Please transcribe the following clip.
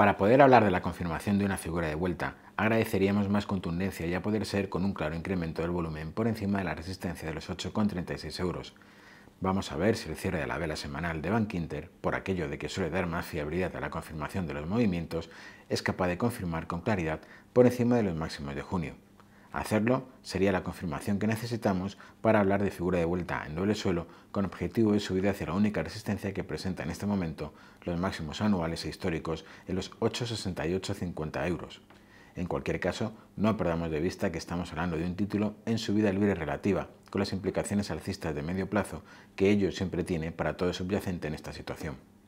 Para poder hablar de la confirmación de una figura de vuelta, agradeceríamos más contundencia y a poder ser con un claro incremento del volumen por encima de la resistencia de los 8,36 euros. Vamos a ver si el cierre de la vela semanal de Bank Inter, por aquello de que suele dar más fiabilidad a la confirmación de los movimientos, es capaz de confirmar con claridad por encima de los máximos de junio. Hacerlo sería la confirmación que necesitamos para hablar de figura de vuelta en doble suelo con objetivo de subida hacia la única resistencia que presenta en este momento los máximos anuales e históricos en los 8,6850 euros. En cualquier caso, no perdamos de vista que estamos hablando de un título en subida libre relativa, con las implicaciones alcistas de medio plazo que ello siempre tiene para todo subyacente en esta situación.